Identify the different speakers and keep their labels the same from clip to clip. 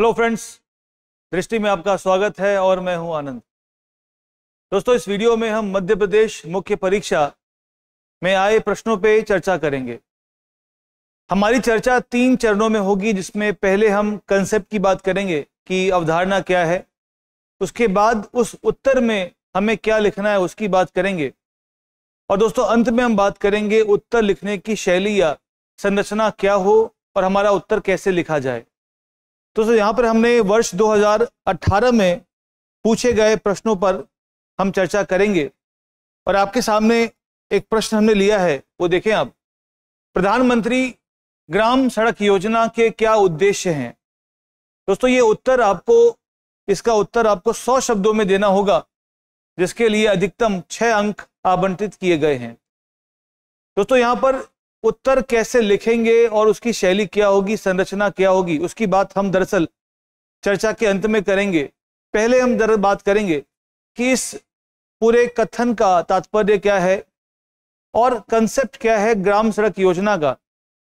Speaker 1: hello friends दृष्टि में आपका स्वागत है और मैं हूं आनंद दोस्तों इस वीडियो में हम मध्य प्रदेश मुख्य परीक्षा में आए प्रश्नों पे चर्चा करेंगे हमारी चर्चा तीन चरणों में होगी जिसमें पहले हम कंसेप्ट की बात करेंगे कि अवधारणा क्या है उसके बाद उस उत्तर में हमें क्या लिखना है उसकी बात करेंगे और दोस्तों अंत में हम बात करेंगे उत्तर लिखने की शैली या संरचना क्या हो और हमारा उत्तर कैसे लिखा जाए तो सर यहाँ पर हमने वर्ष 2018 में पूछे गए प्रश्नों पर हम चर्चा करेंगे और आपके सामने एक प्रश्न हमने लिया है वो देखें आप प्रधानमंत्री ग्राम सड़क योजना के क्या उद्देश्य हैं दोस्तों ये उत्तर आपको इसका उत्तर आपको सौ शब्दों में देना होगा जिसके लिए अधिकतम छह अंक आवंटित किए गए हैं दोस्तों यहाँ पर उत्तर कैसे लिखेंगे और उसकी शैली क्या होगी संरचना क्या होगी उसकी बात हम दरअसल चर्चा के अंत में करेंगे पहले हम दर बात करेंगे कि इस पूरे कथन का तात्पर्य क्या है और कंसेप्ट क्या है ग्राम सड़क योजना का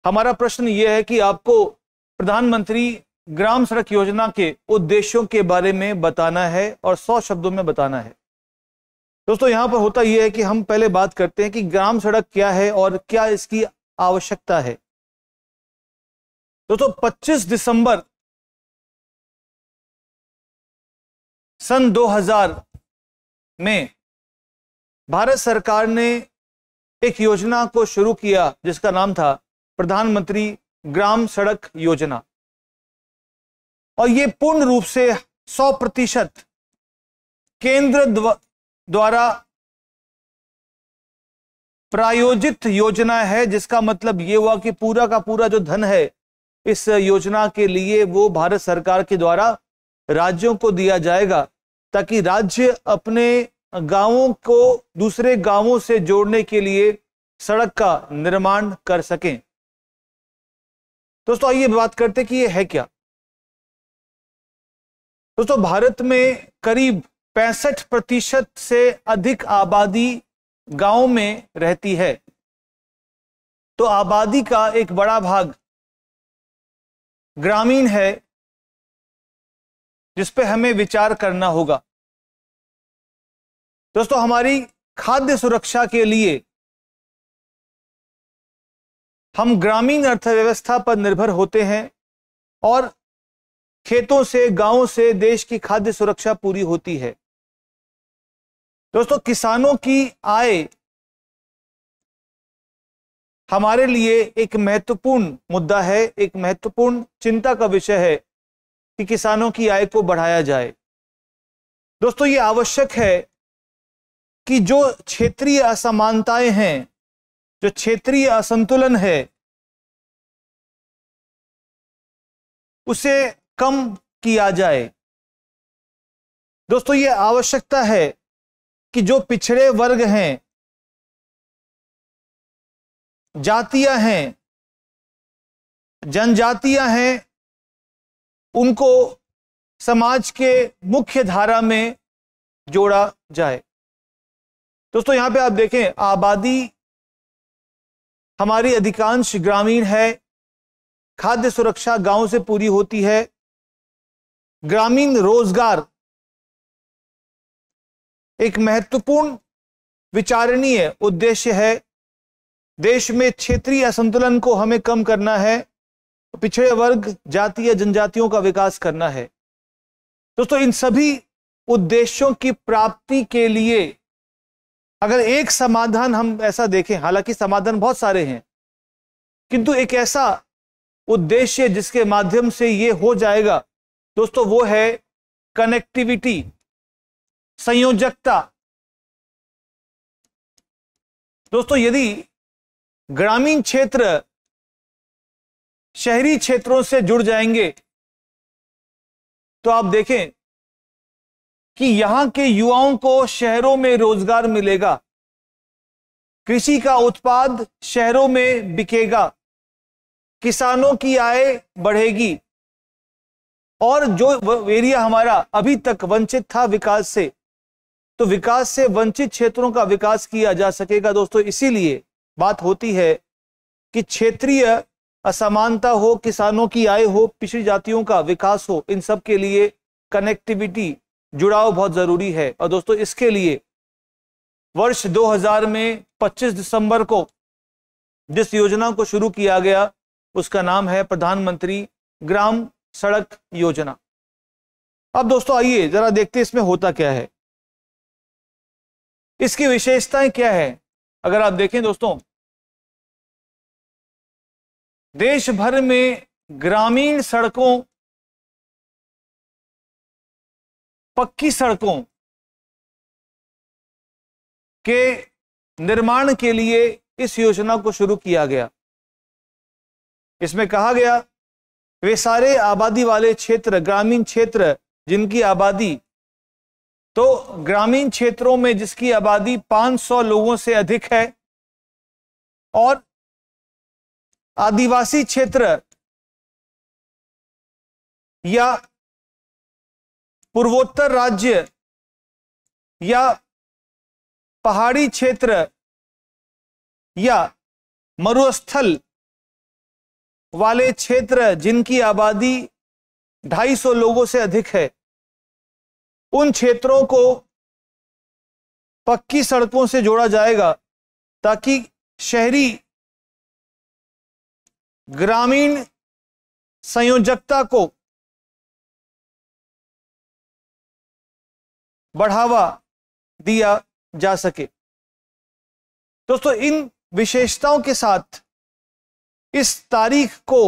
Speaker 1: हमारा प्रश्न यह है कि आपको प्रधानमंत्री ग्राम सड़क योजना के उद्देश्यों के बारे में बताना है और सौ शब्दों में बताना है दोस्तों यहां पर होता यह है कि हम पहले बात करते हैं कि ग्राम सड़क क्या है और क्या इसकी आवश्यकता है
Speaker 2: दोस्तों 25 दिसंबर सन 2000 में भारत सरकार ने एक योजना को शुरू किया जिसका नाम था
Speaker 1: प्रधानमंत्री ग्राम सड़क योजना और ये पूर्ण रूप से 100 प्रतिशत केंद्र द्वारा प्रायोजित योजना है जिसका मतलब ये हुआ कि पूरा का पूरा जो धन है इस योजना के लिए वो भारत सरकार के द्वारा राज्यों को दिया जाएगा ताकि राज्य अपने गांवों को दूसरे गांवों से जोड़ने के लिए सड़क का निर्माण कर सकें दोस्तों आइए बात करते कि ये है क्या दोस्तों भारत में करीब पैंसठ प्रतिशत से अधिक
Speaker 2: आबादी गांव में रहती है तो आबादी का एक बड़ा भाग ग्रामीण है जिस पे हमें विचार करना होगा दोस्तों हमारी खाद्य सुरक्षा के लिए हम ग्रामीण अर्थव्यवस्था पर निर्भर होते हैं और खेतों से
Speaker 1: गांवों से देश की खाद्य सुरक्षा पूरी होती है दोस्तों किसानों की आय हमारे लिए एक महत्वपूर्ण मुद्दा है एक महत्वपूर्ण चिंता का विषय है कि किसानों की आय को बढ़ाया जाए दोस्तों ये आवश्यक है कि
Speaker 2: जो क्षेत्रीय असमानताएं हैं जो क्षेत्रीय असंतुलन है उसे कम किया जाए दोस्तों ये आवश्यकता है कि जो पिछड़े वर्ग हैं जातियां हैं जनजातियां हैं उनको समाज के मुख्य धारा में जोड़ा जाए
Speaker 1: दोस्तों यहां पे आप देखें आबादी हमारी अधिकांश ग्रामीण
Speaker 2: है खाद्य सुरक्षा गांव से पूरी होती है ग्रामीण रोजगार एक महत्वपूर्ण
Speaker 1: विचारणीय उद्देश्य है देश में क्षेत्रीय असंतुलन को हमें कम करना है पिछड़े वर्ग जाति या जनजातियों का विकास करना है दोस्तों इन सभी उद्देश्यों की प्राप्ति के लिए अगर एक समाधान हम ऐसा देखें हालांकि समाधान बहुत सारे हैं किंतु एक ऐसा उद्देश्य जिसके माध्यम से ये हो जाएगा दोस्तों वो
Speaker 2: है कनेक्टिविटी संयोजकता दोस्तों यदि ग्रामीण क्षेत्र शहरी क्षेत्रों से जुड़ जाएंगे तो आप देखें कि यहां के युवाओं को शहरों में रोजगार
Speaker 1: मिलेगा कृषि का उत्पाद शहरों में बिकेगा किसानों की आय बढ़ेगी और जो एरिया हमारा अभी तक वंचित था विकास से तो विकास से वंचित क्षेत्रों का विकास किया जा सकेगा दोस्तों इसीलिए बात होती है कि क्षेत्रीय असमानता हो किसानों की आय हो पिछड़ी जातियों का विकास हो इन सब के लिए कनेक्टिविटी जुड़ाव बहुत जरूरी है और दोस्तों इसके लिए वर्ष 2000 में 25 दिसंबर को जिस योजना को शुरू किया गया उसका नाम है प्रधानमंत्री ग्राम सड़क योजना
Speaker 2: अब दोस्तों आइए जरा देखते इसमें होता क्या है इसकी विशेषताएं क्या है अगर आप देखें दोस्तों देश भर में ग्रामीण सड़कों पक्की सड़कों के निर्माण के लिए इस योजना को शुरू किया गया
Speaker 1: इसमें कहा गया वे सारे आबादी वाले क्षेत्र ग्रामीण क्षेत्र जिनकी आबादी तो ग्रामीण क्षेत्रों में जिसकी आबादी
Speaker 2: 500 लोगों से अधिक है और आदिवासी क्षेत्र या पूर्वोत्तर राज्य या पहाड़ी क्षेत्र या मरुस्थल
Speaker 1: वाले क्षेत्र जिनकी आबादी 250 लोगों से अधिक
Speaker 2: है उन क्षेत्रों को पक्की सड़कों से जोड़ा जाएगा ताकि शहरी ग्रामीण संयोजकता को बढ़ावा दिया जा सके दोस्तों इन विशेषताओं के साथ इस तारीख को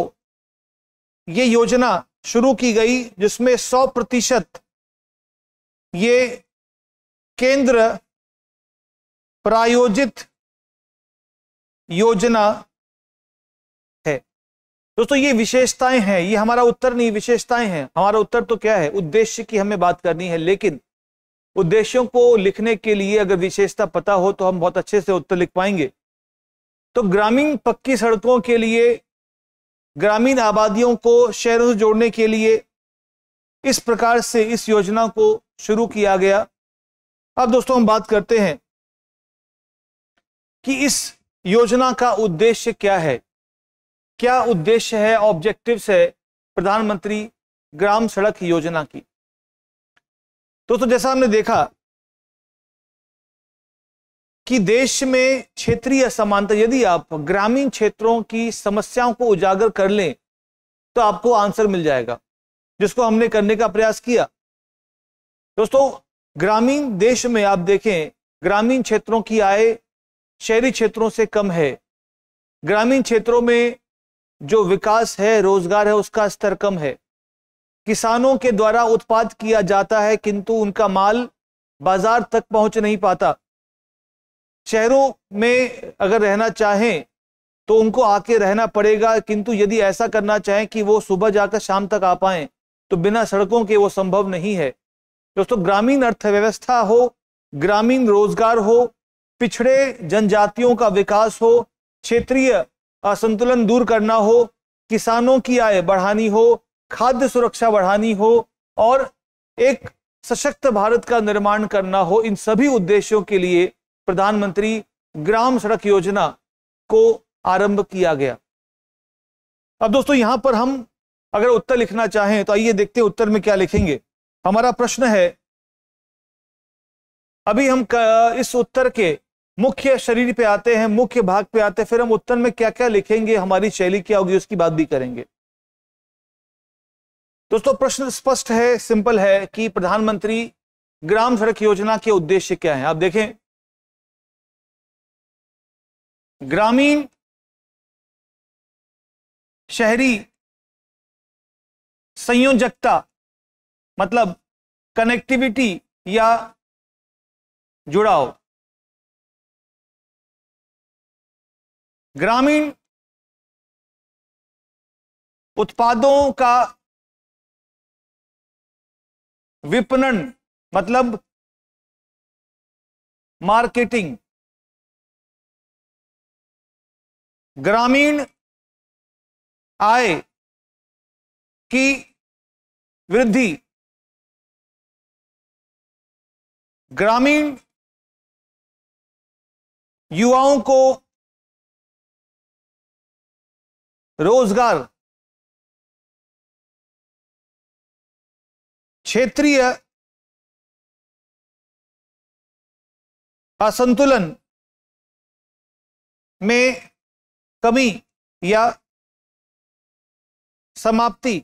Speaker 2: ये योजना शुरू की गई जिसमें 100 प्रतिशत ये केंद्र प्रायोजित योजना
Speaker 1: है दोस्तों ये विशेषताएं हैं ये हमारा उत्तर नहीं विशेषताएं हैं हमारा उत्तर तो क्या है उद्देश्य की हमें बात करनी है लेकिन उद्देश्यों को लिखने के लिए अगर विशेषता पता हो तो हम बहुत अच्छे से उत्तर लिख पाएंगे तो ग्रामीण पक्की सड़कों के लिए ग्रामीण आबादियों को शहरों से जोड़ने के लिए इस प्रकार से इस योजना को शुरू किया गया अब दोस्तों हम बात करते हैं कि इस योजना का उद्देश्य क्या है क्या उद्देश्य है ऑब्जेक्टिव्स है प्रधानमंत्री ग्राम सड़क योजना की दोस्तों जैसा हमने देखा कि देश में क्षेत्रीय असमानता यदि आप ग्रामीण क्षेत्रों की समस्याओं को उजागर कर लें तो आपको आंसर मिल जाएगा जिसको हमने करने का प्रयास किया दोस्तों ग्रामीण देश में आप देखें ग्रामीण क्षेत्रों की आय शहरी क्षेत्रों से कम है ग्रामीण क्षेत्रों में जो विकास है रोजगार है उसका स्तर कम है किसानों के द्वारा उत्पाद किया जाता है किंतु उनका माल बाजार तक पहुंच नहीं पाता शहरों में अगर रहना चाहें तो उनको आके रहना पड़ेगा किंतु यदि ऐसा करना चाहें कि वो सुबह जाकर शाम तक आ पाएं तो बिना सड़कों के वो संभव नहीं है दोस्तों ग्रामीण अर्थव्यवस्था हो ग्रामीण रोजगार हो पिछड़े जनजातियों का विकास हो क्षेत्रीय असंतुलन दूर करना हो किसानों की आय बढ़ानी हो खाद्य सुरक्षा बढ़ानी हो और एक सशक्त भारत का निर्माण करना हो इन सभी उद्देश्यों के लिए प्रधानमंत्री ग्राम सड़क योजना को आरंभ किया गया अब दोस्तों यहां पर हम अगर उत्तर लिखना चाहें तो आइए देखते हैं उत्तर में क्या लिखेंगे हमारा प्रश्न है अभी हम इस उत्तर के मुख्य शरीर पे आते हैं मुख्य भाग पे आते हैं फिर हम उत्तर में क्या क्या लिखेंगे हमारी शैली क्या होगी उसकी बात भी करेंगे दोस्तों प्रश्न स्पष्ट है सिंपल
Speaker 2: है कि प्रधानमंत्री ग्राम सड़क योजना के उद्देश्य क्या है आप देखें ग्रामीण शहरी संयोजकता मतलब कनेक्टिविटी या जुड़ाव ग्रामीण उत्पादों का विपणन मतलब मार्केटिंग ग्रामीण आय की वृद्धि ग्रामीण युवाओं को रोजगार क्षेत्रीय असंतुलन में कमी या समाप्ति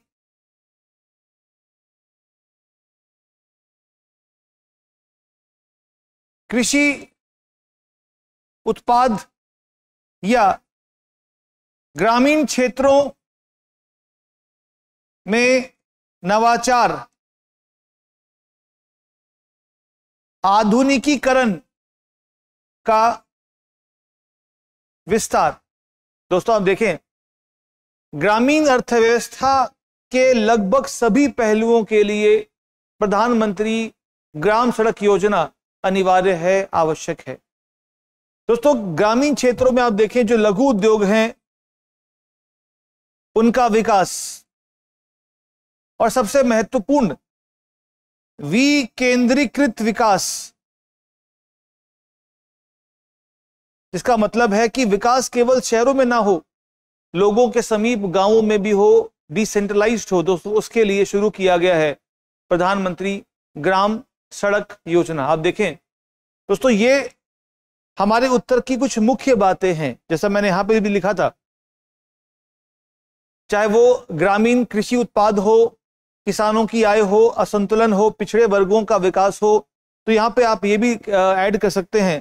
Speaker 2: कृषि उत्पाद या ग्रामीण क्षेत्रों में नवाचार आधुनिकीकरण का विस्तार दोस्तों आप देखें
Speaker 1: ग्रामीण अर्थव्यवस्था के लगभग सभी पहलुओं के लिए प्रधानमंत्री ग्राम सड़क योजना अनिवार्य है आवश्यक है
Speaker 2: दोस्तों ग्रामीण क्षेत्रों में आप देखें जो लघु उद्योग हैं उनका विकास और सबसे महत्वपूर्ण विकेंद्रीकृत विकास जिसका मतलब है कि विकास केवल शहरों में ना हो लोगों के
Speaker 1: समीप गांवों में भी हो डिसेंट्रलाइज्ड हो दोस्तों उसके लिए शुरू किया गया है प्रधानमंत्री ग्राम सड़क योजना आप देखें दोस्तों ये हमारे उत्तर की कुछ मुख्य बातें हैं जैसा मैंने यहां पर भी लिखा था चाहे वो ग्रामीण कृषि उत्पाद हो किसानों की आय हो
Speaker 2: असंतुलन हो पिछड़े वर्गों का विकास हो तो यहां पे आप ये भी ऐड कर सकते हैं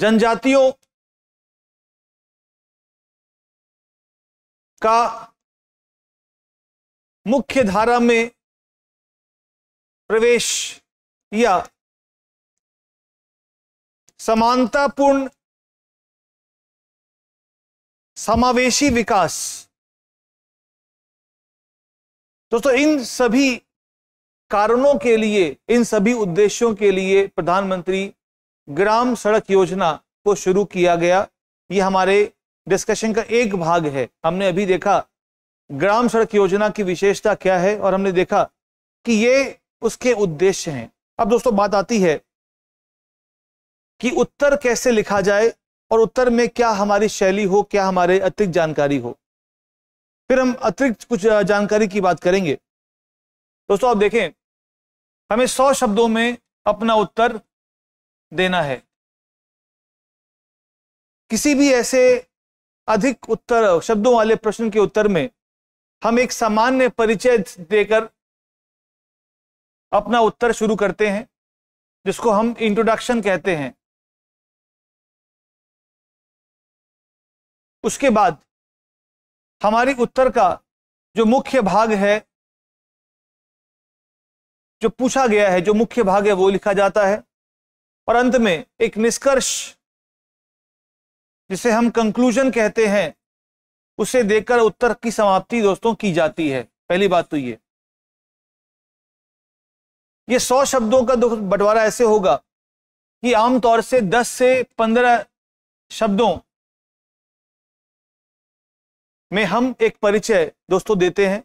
Speaker 2: जनजातियों का मुख्य धारा में प्रवेश या समानतापूर्ण समावेशी विकास दोस्तों इन सभी कारणों के लिए
Speaker 1: इन सभी उद्देश्यों के लिए प्रधानमंत्री ग्राम सड़क योजना को शुरू किया गया ये हमारे डिस्कशन का एक भाग है हमने अभी देखा ग्राम सड़क योजना की विशेषता क्या है और हमने देखा कि ये उसके उद्देश्य हैं अब दोस्तों बात आती है कि उत्तर कैसे लिखा जाए और उत्तर में क्या हमारी शैली हो क्या हमारे अतिरिक्त जानकारी हो फिर हम अतिरिक्त कुछ जानकारी की बात करेंगे दोस्तों आप देखें हमें सौ शब्दों में अपना उत्तर देना है किसी भी ऐसे अधिक उत्तर शब्दों वाले प्रश्न के उत्तर में
Speaker 2: हम एक सामान्य परिचय देकर अपना उत्तर शुरू करते हैं जिसको हम इंट्रोडक्शन कहते हैं उसके बाद हमारी उत्तर का जो मुख्य भाग है जो पूछा गया
Speaker 1: है जो मुख्य भाग है वो लिखा जाता है और अंत में एक निष्कर्ष जिसे हम कंक्लूजन कहते हैं उसे देखकर उत्तर की समाप्ति दोस्तों की जाती है पहली बात तो ये ये सौ शब्दों का बंटवारा ऐसे होगा कि आमतौर से दस से पंद्रह
Speaker 2: शब्दों में हम एक परिचय दोस्तों देते हैं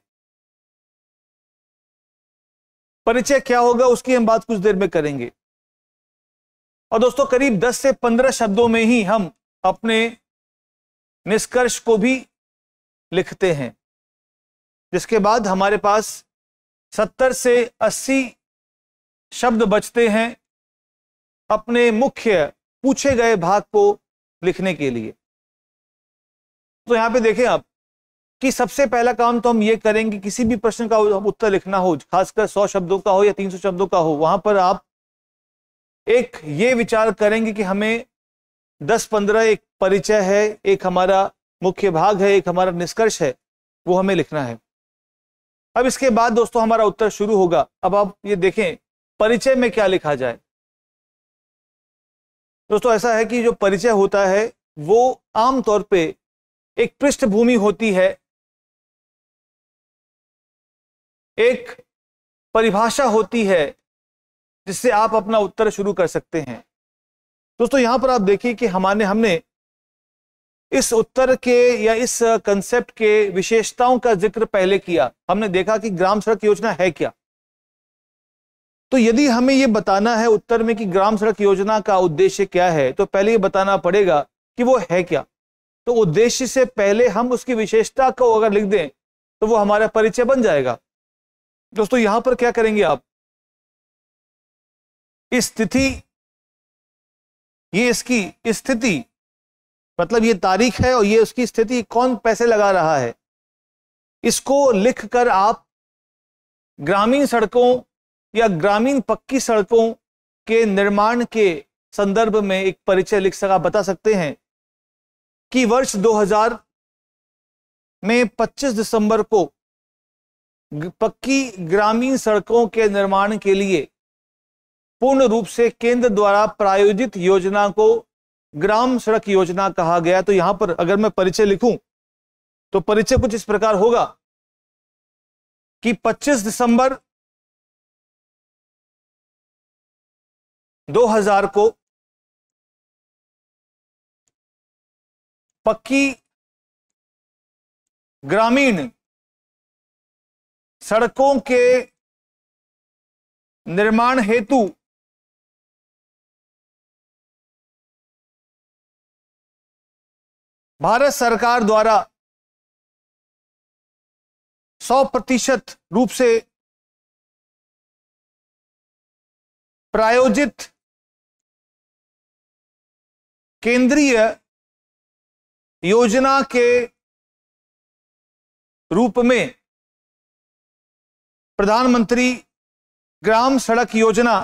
Speaker 2: परिचय क्या होगा उसकी हम बात कुछ देर में करेंगे और दोस्तों करीब 10 से 15 शब्दों में ही
Speaker 1: हम अपने निष्कर्ष को भी लिखते हैं जिसके बाद हमारे पास सत्तर से अस्सी शब्द बचते हैं अपने मुख्य पूछे गए भाग को लिखने के लिए तो यहाँ पे देखें आप कि सबसे पहला काम तो हम ये करेंगे किसी भी प्रश्न का उत्तर लिखना हो खासकर सौ शब्दों का हो या तीन सौ शब्दों का हो वहां पर आप एक ये विचार करेंगे कि हमें दस पंद्रह एक परिचय है एक हमारा मुख्य भाग है एक हमारा निष्कर्ष है वो हमें लिखना है अब इसके बाद दोस्तों हमारा उत्तर शुरू होगा अब आप ये देखें परिचय में क्या लिखा जाए दोस्तों ऐसा है कि जो परिचय
Speaker 2: होता है वो आमतौर पे एक पृष्ठभूमि होती है एक परिभाषा होती है
Speaker 1: जिससे आप अपना उत्तर शुरू कर सकते हैं दोस्तों यहां पर आप देखिए कि हमारे हमने इस उत्तर के या इस कंसेप्ट के विशेषताओं का जिक्र पहले किया हमने देखा कि ग्राम सड़क योजना है क्या तो यदि हमें यह बताना है उत्तर में कि ग्राम सड़क योजना का उद्देश्य क्या है तो पहले यह बताना पड़ेगा कि वो है क्या तो उद्देश्य से पहले हम उसकी विशेषता को अगर लिख दें
Speaker 2: तो वो हमारा परिचय बन जाएगा दोस्तों यहां पर क्या करेंगे आप स्थिति इस ये इसकी स्थिति इस मतलब ये तारीख है और ये उसकी स्थिति कौन पैसे लगा रहा है
Speaker 1: इसको लिख कर आप ग्रामीण सड़कों या ग्रामीण पक्की सड़कों के निर्माण के संदर्भ में एक परिचय लिख सका बता सकते हैं कि वर्ष 2000 में 25 दिसंबर को पक्की ग्रामीण सड़कों के निर्माण के लिए पूर्ण रूप से केंद्र द्वारा प्रायोजित योजना को ग्राम सड़क योजना कहा गया तो यहां पर अगर मैं परिचय लिखूं तो परिचय कुछ इस प्रकार होगा
Speaker 2: कि 25 दिसंबर 2000 को पक्की ग्रामीण सड़कों के निर्माण हेतु भारत सरकार द्वारा 100 प्रतिशत रूप से प्रायोजित केंद्रीय योजना के रूप में प्रधानमंत्री ग्राम सड़क योजना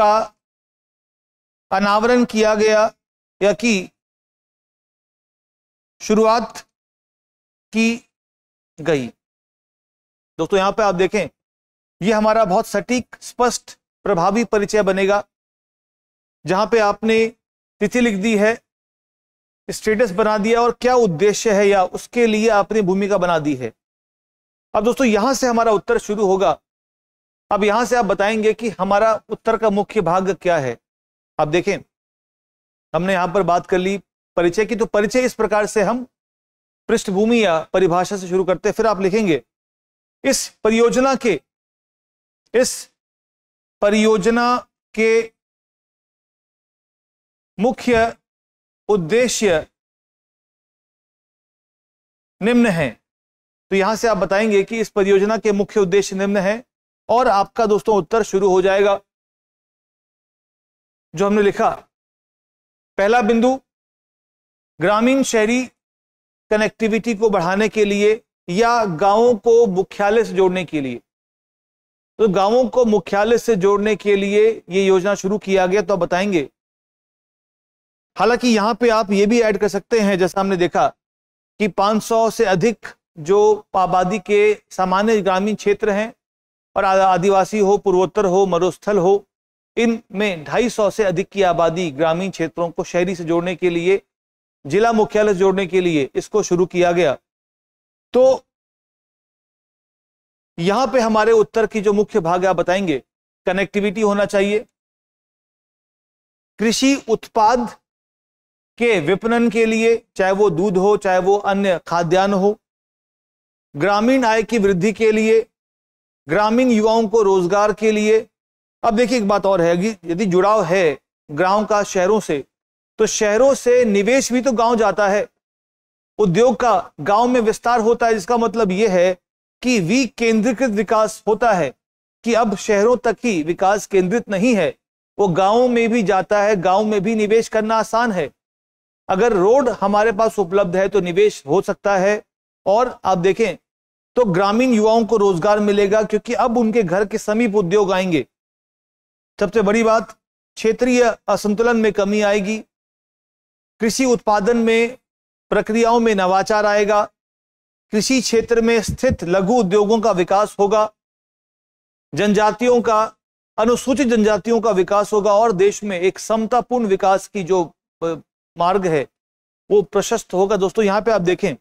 Speaker 2: का अनावरण किया गया या की शुरुआत की गई दोस्तों यहां पे आप देखें यह हमारा बहुत सटीक
Speaker 1: स्पष्ट प्रभावी परिचय बनेगा जहां पे आपने तिथि लिख दी है स्टेटस बना दिया और क्या उद्देश्य है या उसके लिए आपने भूमिका बना दी है अब दोस्तों यहां से हमारा उत्तर शुरू होगा अब यहां से आप बताएंगे कि हमारा उत्तर का मुख्य भाग क्या है आप देखें हमने यहां पर बात कर ली परिचय की तो परिचय इस प्रकार से हम पृष्ठभूमि या परिभाषा
Speaker 2: से शुरू करते फिर आप लिखेंगे इस परियोजना के इस परियोजना के मुख्य उद्देश्य निम्न है
Speaker 1: तो यहां से आप बताएंगे कि इस परियोजना के मुख्य उद्देश्य निम्न है और आपका दोस्तों उत्तर
Speaker 2: शुरू हो जाएगा जो हमने लिखा पहला बिंदु ग्रामीण शहरी कनेक्टिविटी को बढ़ाने के लिए
Speaker 1: या गांवों को मुख्यालय से जोड़ने के लिए तो गांवों को मुख्यालय से जोड़ने के लिए ये योजना शुरू किया गया तो आप बताएंगे हालांकि यहां पे आप ये भी ऐड कर सकते हैं जैसा हमने देखा कि 500 से अधिक जो आबादी के सामान्य ग्रामीण क्षेत्र हैं और आदिवासी हो पूर्वोत्तर हो मरुस्थल हो इनमें 250 से अधिक की आबादी ग्रामीण क्षेत्रों को शहरी से जोड़ने के लिए जिला मुख्यालय जोड़ने के लिए इसको शुरू किया गया तो यहां पे हमारे उत्तर की जो मुख्य भाग आप बताएंगे कनेक्टिविटी होना चाहिए कृषि उत्पाद के विपणन के लिए चाहे वो दूध हो चाहे वो अन्य खाद्यान्न हो ग्रामीण आय की वृद्धि के लिए ग्रामीण युवाओं को रोजगार के लिए अब देखिए एक बात और है कि यदि जुड़ाव है गांव का शहरों से तो शहरों से निवेश भी तो गांव जाता है उद्योग का गांव में विस्तार होता है जिसका मतलब यह है कि विकेंद्रीकृत विकास होता है कि अब शहरों तक ही विकास केंद्रित नहीं है वो गांवों में भी जाता है गांव में भी निवेश करना आसान है अगर रोड हमारे पास उपलब्ध है तो निवेश हो सकता है और आप देखें तो ग्रामीण युवाओं को रोजगार मिलेगा क्योंकि अब उनके घर के समीप उद्योग आएंगे सबसे बड़ी बात क्षेत्रीय असंतुलन में कमी आएगी कृषि उत्पादन में प्रक्रियाओं में नवाचार आएगा कृषि क्षेत्र में स्थित लघु उद्योगों का विकास होगा जनजातियों का अनुसूचित जनजातियों का विकास होगा और देश में एक समतापूर्ण विकास की जो मार्ग है वो प्रशस्त होगा दोस्तों यहाँ पे आप देखें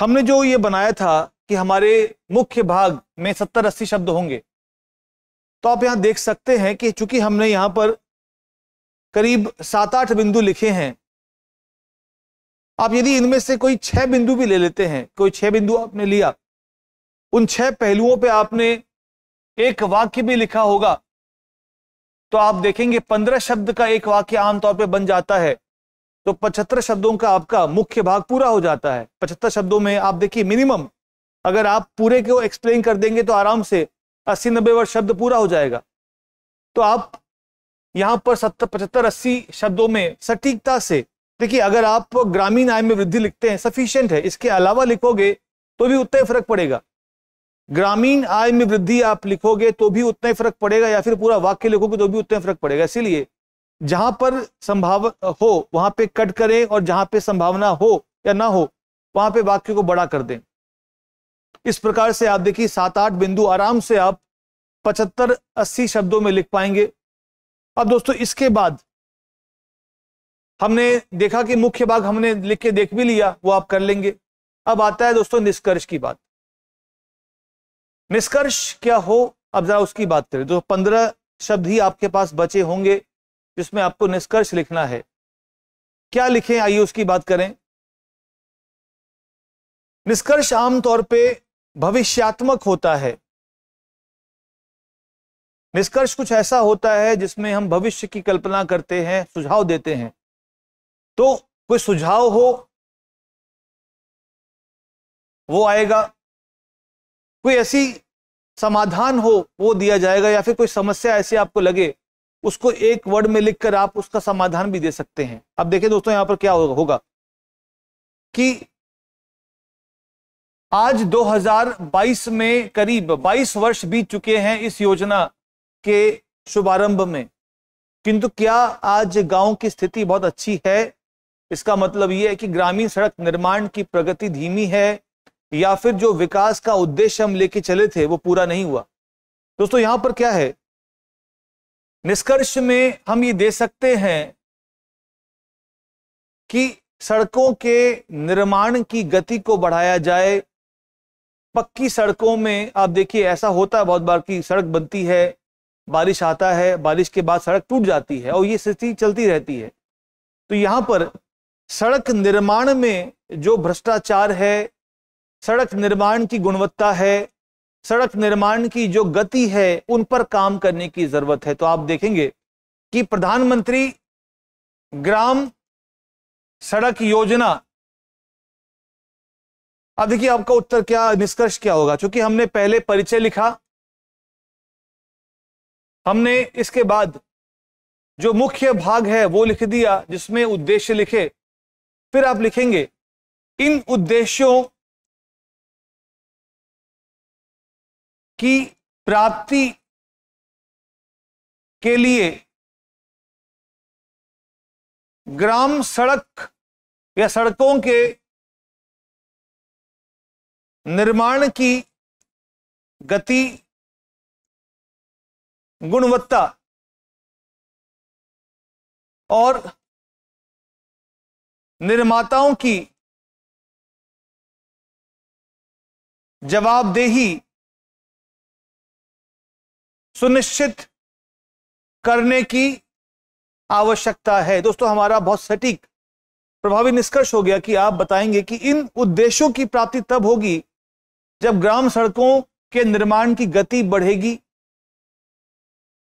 Speaker 1: हमने जो ये बनाया था कि हमारे मुख्य भाग में सत्तर अस्सी शब्द होंगे तो आप यहाँ देख सकते हैं कि चूंकि हमने यहाँ पर करीब सात आठ बिंदु लिखे हैं आप यदि इनमें से कोई छह बिंदु भी ले लेते हैं कोई छह बिंदु आपने लिया उन छह पहलुओं पे आपने एक वाक्य भी लिखा होगा तो आप देखेंगे पंद्रह शब्द का एक वाक्य आमतौर पे बन जाता है तो पचहत्तर शब्दों का आपका मुख्य भाग पूरा हो जाता है पचहत्तर शब्दों में आप देखिए मिनिमम अगर आप पूरे को एक्सप्लेन कर देंगे तो आराम से अस्सी नब्बे वर्ष शब्द पूरा हो जाएगा तो आप यहाँ पर सत्तर पचहत्तर अस्सी शब्दों में सटीकता से देखिए अगर आप ग्रामीण आय में वृद्धि लिखते हैं सफिशियंट है इसके अलावा लिखोगे तो भी उतना ही फर्क पड़ेगा ग्रामीण आय में वृद्धि आप लिखोगे तो भी उतना ही फर्क पड़ेगा या फिर पूरा वाक्य लिखोगे तो भी उतना ही फर्क पड़ेगा इसीलिए जहां पर संभाव हो वहां पे कट करें और जहां पे संभावना हो या ना हो वहां पे वाक्य को बड़ा कर दें इस प्रकार से आप देखिए सात आठ बिंदु आराम से आप पचहत्तर अस्सी शब्दों में लिख पाएंगे अब दोस्तों इसके बाद हमने देखा कि मुख्य भाग हमने लिख के देख भी लिया वो आप कर लेंगे अब आता है दोस्तों निष्कर्ष की बात निष्कर्ष क्या हो अब जरा उसकी बात करें तो पंद्रह शब्द ही आपके पास बचे होंगे जिसमें आपको निष्कर्ष लिखना
Speaker 2: है क्या लिखें आइए उसकी बात करें निष्कर्ष आमतौर पे भविष्यात्मक होता है
Speaker 1: निष्कर्ष कुछ ऐसा होता है जिसमें हम भविष्य की कल्पना करते हैं सुझाव देते
Speaker 2: हैं तो कोई सुझाव हो वो आएगा कोई ऐसी समाधान हो वो
Speaker 1: दिया जाएगा या फिर कोई समस्या ऐसी आपको लगे उसको एक वर्ड में लिखकर आप उसका समाधान भी दे सकते हैं अब देखें दोस्तों यहां पर क्या होगा कि आज 2022 में करीब 22 वर्ष बीत चुके हैं इस योजना के शुभारंभ में किंतु क्या आज गांव की स्थिति बहुत अच्छी है इसका मतलब यह है कि ग्रामीण सड़क निर्माण की प्रगति धीमी है या फिर जो विकास का उद्देश्य हम लेके चले थे वो पूरा नहीं हुआ दोस्तों यहां पर क्या है निष्कर्ष में हम ये दे सकते हैं कि सड़कों के निर्माण की गति को बढ़ाया जाए पक्की सड़कों में आप देखिए ऐसा होता है बहुत बार की सड़क बनती है बारिश आता है बारिश के बाद सड़क टूट जाती है और ये स्थिति चलती रहती है तो यहाँ पर सड़क निर्माण में जो भ्रष्टाचार है सड़क निर्माण की गुणवत्ता है सड़क निर्माण की जो गति है उन पर काम करने की जरूरत है तो आप देखेंगे कि प्रधानमंत्री ग्राम सड़क योजना अब देखिए आपका उत्तर क्या निष्कर्ष क्या होगा क्योंकि हमने पहले परिचय लिखा हमने इसके बाद जो मुख्य भाग है वो लिख
Speaker 2: दिया जिसमें उद्देश्य लिखे फिर आप लिखेंगे इन उद्देश्यों की प्राप्ति के लिए ग्राम सड़क या सड़कों के निर्माण की गति गुणवत्ता और निर्माताओं की जवाबदेही सुनिश्चित करने की आवश्यकता है दोस्तों
Speaker 1: हमारा बहुत सटीक प्रभावी निष्कर्ष हो गया कि आप बताएंगे कि इन उद्देश्यों की प्राप्ति तब होगी जब ग्राम सड़कों के निर्माण की गति बढ़ेगी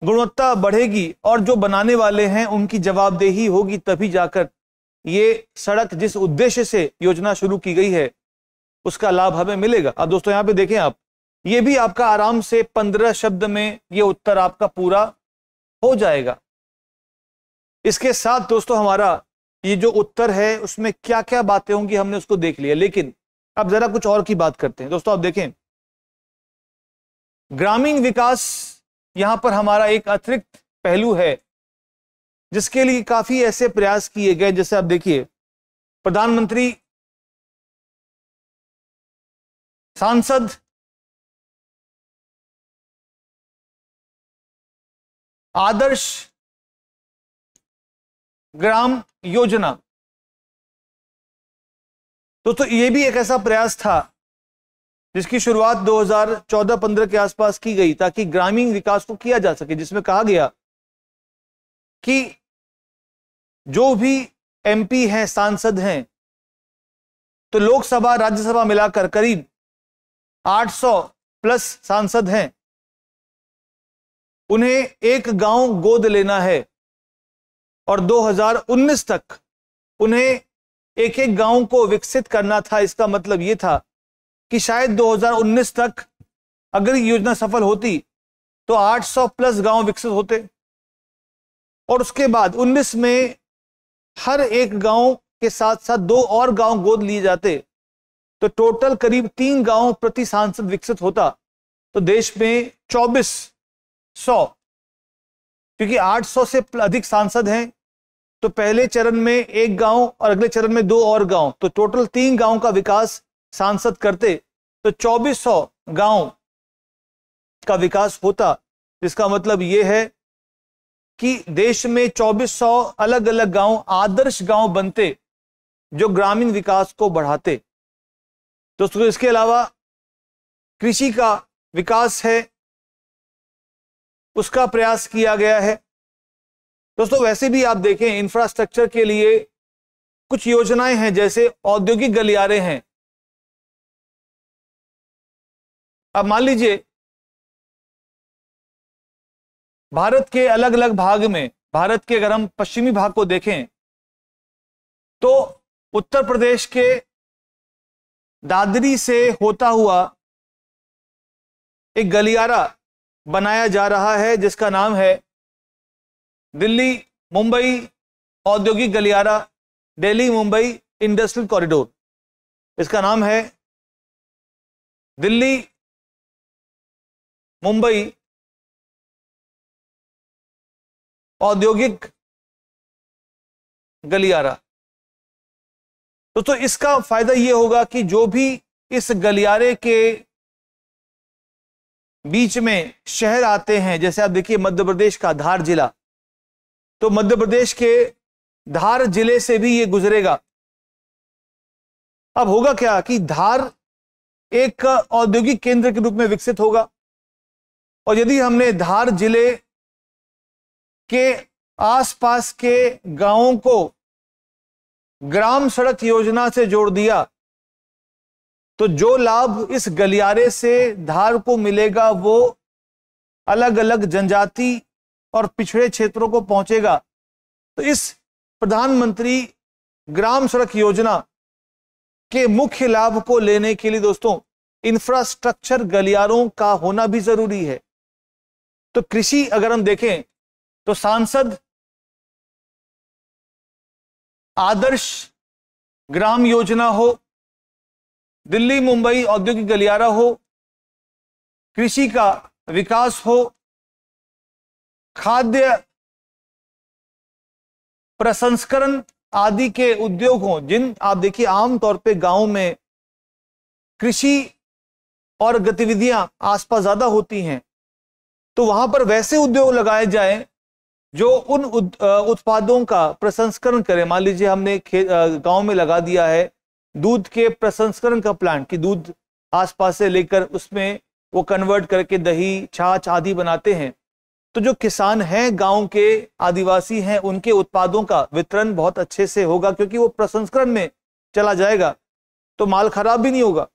Speaker 1: गुणवत्ता बढ़ेगी और जो बनाने वाले हैं उनकी जवाबदेही होगी तभी जाकर ये सड़क जिस उद्देश्य से योजना शुरू की गई है उसका लाभ हमें मिलेगा अब दोस्तों यहाँ पे देखें आप ये भी आपका आराम से पंद्रह शब्द में ये उत्तर आपका पूरा हो जाएगा इसके साथ दोस्तों हमारा ये जो उत्तर है उसमें क्या क्या बातें होंगी हमने उसको देख लिया लेकिन अब जरा कुछ और की बात करते हैं दोस्तों आप देखें ग्रामीण विकास यहां पर हमारा एक अतिरिक्त पहलू है जिसके लिए काफी ऐसे
Speaker 2: प्रयास किए गए जैसे आप देखिए प्रधानमंत्री सांसद आदर्श ग्राम योजना तो तो ये भी एक ऐसा प्रयास
Speaker 1: था जिसकी शुरुआत 2014-15 के आसपास की गई ताकि ग्रामीण विकास को किया जा सके जिसमें कहा गया कि जो भी एमपी हैं सांसद हैं तो लोकसभा राज्यसभा मिलाकर करीब 800 प्लस सांसद हैं उन्हें एक गांव गोद लेना है और 2019 तक उन्हें एक एक गांव को विकसित करना था इसका मतलब यह था कि शायद 2019 तक अगर ये योजना सफल होती तो 800 प्लस गांव विकसित होते और उसके बाद 19 में हर एक गांव के साथ साथ दो और गांव गोद लिए जाते तो टोटल करीब तीन गांव प्रति सांसद विकसित होता तो देश में चौबीस सौ क्योंकि 800 से अधिक सांसद हैं तो पहले चरण में एक गांव और अगले चरण में दो और गांव तो टोटल तीन गांव का विकास सांसद करते तो 2400 गांव का विकास होता इसका मतलब यह है कि देश में 2400 अलग अलग गांव आदर्श गांव बनते जो ग्रामीण विकास को बढ़ाते दोस्तों इसके अलावा कृषि का विकास है उसका प्रयास किया गया है दोस्तों वैसे भी आप देखें इंफ्रास्ट्रक्चर
Speaker 2: के लिए कुछ योजनाएं हैं जैसे औद्योगिक गलियारे हैं अब मान लीजिए भारत के अलग अलग भाग में भारत के अगर हम पश्चिमी भाग को देखें तो उत्तर प्रदेश के दादरी से होता हुआ एक गलियारा बनाया
Speaker 1: जा रहा है जिसका नाम है दिल्ली मुंबई औद्योगिक
Speaker 2: गलियारा दिल्ली मुंबई इंडस्ट्रियल कॉरिडोर इसका नाम है दिल्ली मुंबई औद्योगिक गलियारा तो तो इसका फायदा यह होगा कि जो भी
Speaker 1: इस गलियारे के बीच में शहर आते हैं जैसे आप देखिए मध्य प्रदेश का धार जिला तो मध्य प्रदेश के धार जिले से भी ये गुजरेगा अब होगा क्या कि धार एक औद्योगिक केंद्र के रूप में विकसित होगा और यदि हमने
Speaker 2: धार जिले के आसपास के गांवों को ग्राम सड़क योजना से जोड़ दिया
Speaker 1: तो जो लाभ इस गलियारे से धार को मिलेगा वो अलग अलग जनजाति और पिछड़े क्षेत्रों को पहुंचेगा तो इस प्रधानमंत्री ग्राम सड़क योजना के मुख्य लाभ को लेने के लिए दोस्तों इंफ्रास्ट्रक्चर गलियारों का होना भी जरूरी है
Speaker 2: तो कृषि अगर हम देखें तो सांसद आदर्श ग्राम योजना हो दिल्ली मुंबई औद्योगिक गलियारा हो कृषि का विकास हो खाद्य प्रसंस्करण आदि के उद्योग हो जिन आप देखिए आमतौर पे गांव में
Speaker 1: कृषि और गतिविधियां आसपास ज्यादा होती हैं तो वहां पर वैसे उद्योग लगाए जाए जो उन उत्पादों का प्रसंस्करण करें मान लीजिए हमने गांव में लगा दिया है दूध के प्रसंस्करण का प्लांट कि दूध आसपास से लेकर उसमें वो कन्वर्ट करके दही छाछ आदि बनाते हैं तो जो किसान हैं गांव के आदिवासी हैं उनके उत्पादों का वितरण बहुत अच्छे से होगा क्योंकि वो प्रसंस्करण में चला जाएगा तो माल खराब भी नहीं होगा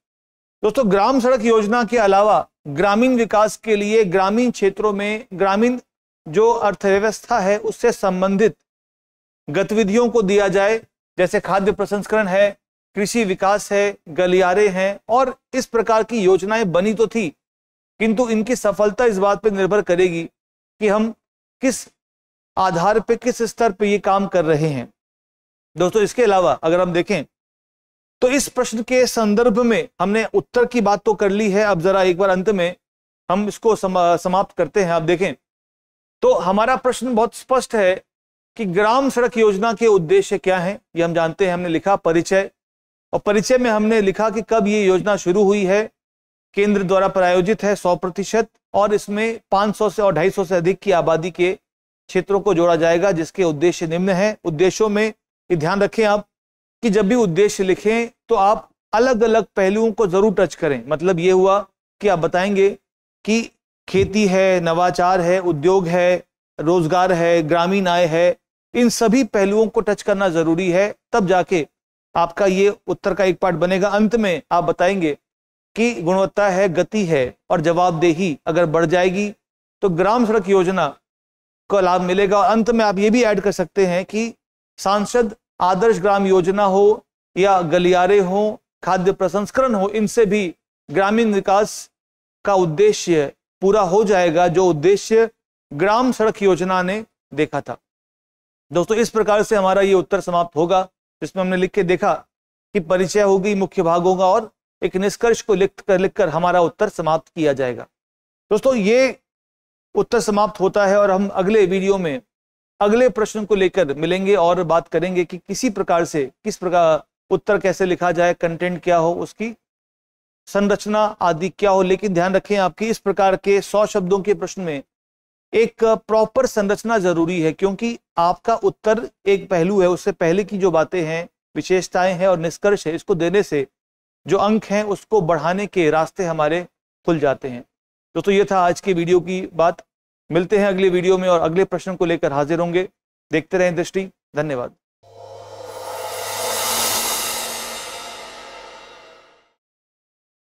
Speaker 1: दोस्तों ग्राम सड़क योजना के अलावा ग्रामीण विकास के लिए ग्रामीण क्षेत्रों में ग्रामीण जो अर्थव्यवस्था है उससे संबंधित गतिविधियों को दिया जाए जैसे खाद्य प्रसंस्करण है कृषि विकास है गलियारे हैं और इस प्रकार की योजनाएं बनी तो थी किंतु इनकी सफलता इस बात पर निर्भर करेगी कि हम किस आधार पर किस स्तर पर ये काम कर रहे हैं दोस्तों इसके अलावा अगर हम देखें तो इस प्रश्न के संदर्भ में हमने उत्तर की बात तो कर ली है अब जरा एक बार अंत में हम इसको समाप्त करते हैं आप देखें तो हमारा प्रश्न बहुत स्पष्ट है कि ग्राम सड़क योजना के उद्देश्य क्या हैं ये हम जानते हैं हमने लिखा परिचय और परिचय में हमने लिखा कि कब ये योजना शुरू हुई है केंद्र द्वारा प्रायोजित है सौ प्रतिशत और इसमें 500 से और 250 से अधिक की आबादी के क्षेत्रों को जोड़ा जाएगा जिसके उद्देश्य निम्न है उद्देश्यों में ध्यान रखें आप कि जब भी उद्देश्य लिखें तो आप अलग अलग पहलुओं को जरूर टच करें मतलब ये हुआ कि आप बताएंगे कि खेती है नवाचार है उद्योग है रोजगार है ग्रामीण आय है इन सभी पहलुओं को टच करना जरूरी है तब जाके आपका ये उत्तर का एक पार्ट बनेगा अंत में आप बताएंगे कि गुणवत्ता है गति है और जवाबदेही अगर बढ़ जाएगी तो ग्राम सड़क योजना का लाभ मिलेगा अंत में आप ये भी ऐड कर सकते हैं कि सांसद आदर्श ग्राम योजना हो या गलियारे हों खाद्य प्रसंस्करण हो इनसे भी ग्रामीण विकास का उद्देश्य पूरा हो जाएगा जो उद्देश्य ग्राम सड़क योजना ने देखा था दोस्तों इस प्रकार से हमारा ये उत्तर समाप्त होगा जिसमें हमने लिख के देखा कि परिचय होगी मुख्य भागों का और एक निष्कर्ष को लिख कर लिख कर हमारा उत्तर समाप्त किया जाएगा दोस्तों ये उत्तर समाप्त होता है और हम अगले वीडियो में अगले प्रश्न को लेकर मिलेंगे और बात करेंगे कि किसी प्रकार से किस प्रकार उत्तर कैसे लिखा जाए कंटेंट क्या हो उसकी संरचना आदि क्या हो लेकिन ध्यान रखें आपकी इस प्रकार के सौ शब्दों के प्रश्न में एक प्रॉपर संरचना जरूरी है क्योंकि आपका उत्तर एक पहलू है उससे पहले की जो बातें हैं विशेषताएं हैं और निष्कर्ष है इसको देने से जो अंक हैं उसको बढ़ाने के रास्ते हमारे खुल जाते हैं तो, तो ये था आज के वीडियो की बात मिलते हैं अगले वीडियो में और अगले प्रश्न को लेकर हाजिर होंगे देखते रहें दृष्टि धन्यवाद